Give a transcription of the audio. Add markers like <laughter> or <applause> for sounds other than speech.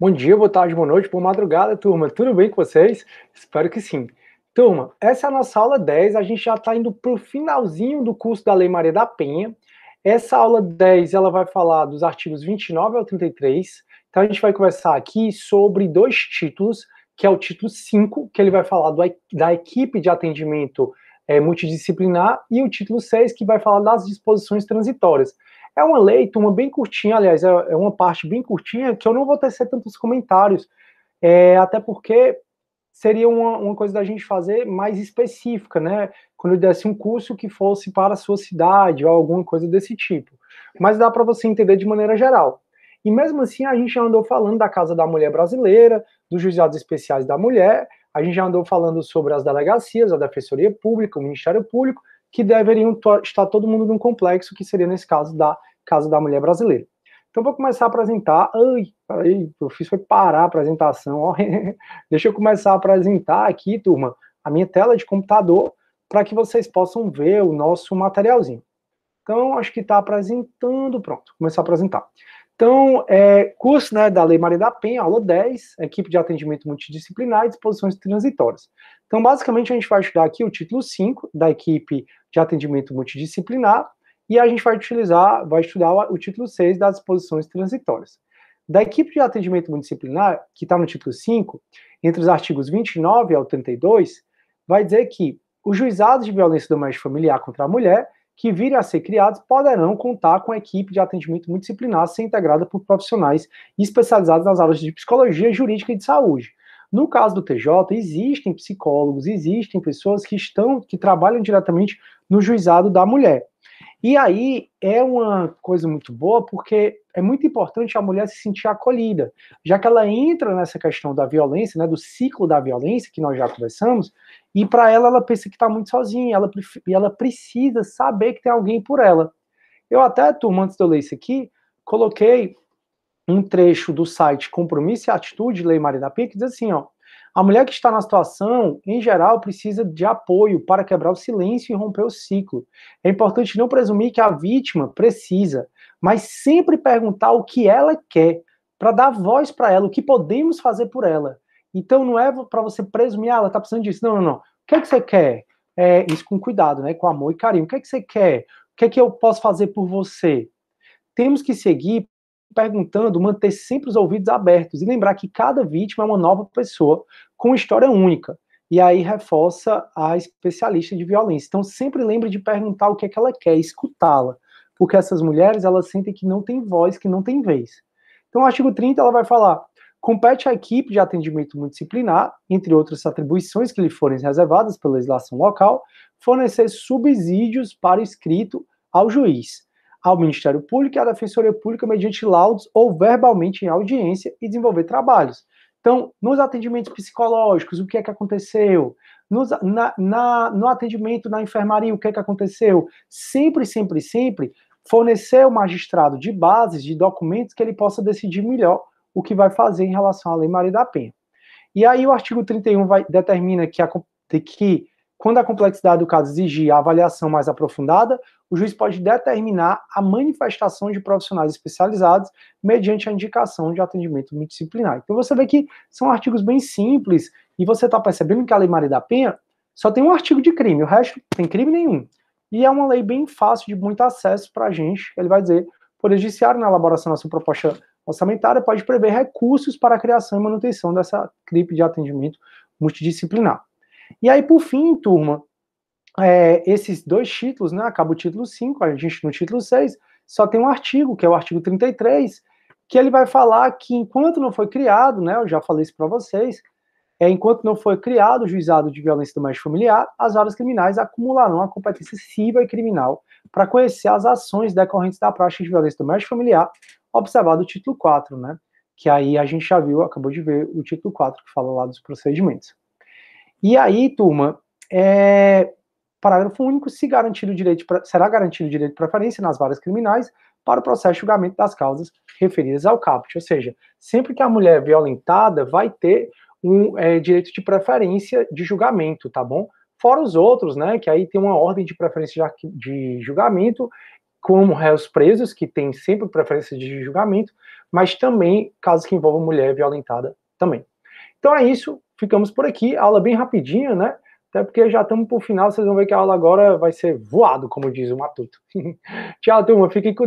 Bom dia, boa tarde, boa noite, boa madrugada, turma. Tudo bem com vocês? Espero que sim. Turma, essa é a nossa aula 10. A gente já está indo para o finalzinho do curso da Lei Maria da Penha. Essa aula 10 ela vai falar dos artigos 29 ao 33. Então a gente vai conversar aqui sobre dois títulos, que é o título 5, que ele vai falar do, da equipe de atendimento é, multidisciplinar, e o título 6, que vai falar das disposições transitórias. É uma lei, uma bem curtinha, aliás, é, é uma parte bem curtinha que eu não vou tecer tantos comentários, é, até porque seria uma, uma coisa da gente fazer mais específica, né? Quando eu desse um curso que fosse para a sua cidade ou alguma coisa desse tipo. Mas dá para você entender de maneira geral. E mesmo assim, a gente já andou falando da Casa da Mulher Brasileira, dos Juizados Especiais da Mulher, a gente já andou falando sobre as delegacias, a Defensoria Pública, o Ministério Público, que deveriam estar todo mundo num complexo, que seria nesse caso da Casa da Mulher Brasileira. Então vou começar a apresentar. Ai, peraí, eu fiz foi parar a apresentação. Ó. <laughs> Deixa eu começar a apresentar aqui, turma, a minha tela de computador para que vocês possam ver o nosso materialzinho. Então, acho que está apresentando, pronto, começar a apresentar. Então, é, curso né, da Lei Maria da Penha, aula 10, equipe de atendimento multidisciplinar e disposições transitórias. Então, basicamente, a gente vai estudar aqui o título 5 da equipe de atendimento multidisciplinar, e a gente vai utilizar, vai estudar o, título 6 das disposições transitórias. Da equipe de atendimento multidisciplinar, que está no título 5, entre os artigos 29 ao 32, vai dizer que os juizados de violência doméstica familiar contra a mulher que virem a ser criados poderão contar com a equipe de atendimento multidisciplinar sendo ser integrada por profissionais especializados nas áreas de psicologia jurídica e de saúde. No caso do TJ, existem psicólogos, existem pessoas que estão que trabalham diretamente no juizado da mulher. E aí é uma coisa muito boa, porque é muito importante a mulher se sentir acolhida, já que ela entra nessa questão da violência, né, do ciclo da violência, que nós já conversamos, e para ela, ela pensa que está muito sozinha, ela, e ela precisa saber que tem alguém por ela. Eu até, turma, antes de eu ler isso aqui, coloquei um trecho do site Compromisso e Atitude, Lei Maria da Penha, que diz assim, ó, a mulher que está na situação, em geral, precisa de apoio para quebrar o silêncio e romper o ciclo. É importante não presumir que a vítima precisa, mas sempre perguntar o que ela quer, para dar voz para ela, o que podemos fazer por ela. Então não é para você presumir, ah, ela está precisando disso. Não, não, não. O que é que você quer? É, isso com cuidado, né? Com amor e carinho. O que é que você quer? O que é que eu posso fazer por você? Temos que seguir perguntando, manter sempre os ouvidos abertos e lembrar que cada vítima é uma nova pessoa com história única. E aí reforça a especialista de violência. Então sempre lembre de perguntar o que é que ela quer, escutá-la, porque essas mulheres elas sentem que não tem voz, que não tem vez. Então o artigo 30 ela vai falar: compete à equipe de atendimento multidisciplinar, entre outras atribuições que lhe forem reservadas pela legislação local, fornecer subsídios para o escrito ao juiz ao Ministério Público e à Defensoria Pública mediante laudos ou verbalmente em audiência e desenvolver trabalhos. Então, nos atendimentos psicológicos, o que é que aconteceu? Nos, na, na, no atendimento na enfermaria, o que é que aconteceu? Sempre, sempre, sempre fornecer o magistrado de bases, de documentos que ele possa decidir melhor o que vai fazer em relação à Lei Maria da Penha. E aí o artigo 31 vai, determina que, a, que quando a complexidade do caso exigir a avaliação mais aprofundada, o juiz pode determinar a manifestação de profissionais especializados mediante a indicação de atendimento multidisciplinar. Então você vê que são artigos bem simples e você está percebendo que a Lei Maria da Penha só tem um artigo de crime, o resto não tem crime nenhum. E é uma lei bem fácil, de muito acesso para a gente. Ele vai dizer: o Poder Judiciário, na elaboração da sua proposta orçamentária, pode prever recursos para a criação e manutenção dessa CRIP de atendimento multidisciplinar. E aí, por fim, turma, é, esses dois títulos, né? Acaba o título 5, a gente no título 6, só tem um artigo, que é o artigo 33, que ele vai falar que enquanto não foi criado, né? Eu já falei isso para vocês, é, enquanto não foi criado o juizado de violência doméstica familiar, as áreas criminais acumularão a competência civil e criminal para conhecer as ações decorrentes da prática de violência doméstica familiar, observado o título 4, né? Que aí a gente já viu, acabou de ver o título 4 que fala lá dos procedimentos. E aí, turma, é, parágrafo único, se garantido o direito, pra, será garantido o direito de preferência nas varas criminais para o processo de julgamento das causas referidas ao caput. Ou seja, sempre que a mulher é violentada, vai ter um é, direito de preferência de julgamento, tá bom? Fora os outros, né? Que aí tem uma ordem de preferência de julgamento, como réus presos, que tem sempre preferência de julgamento, mas também casos que envolvam mulher violentada também. Então é isso, ficamos por aqui, aula bem rapidinha, né? Até porque já estamos para o final, vocês vão ver que a aula agora vai ser voado, como diz o Matuto. <laughs> Tchau, turma, fiquem com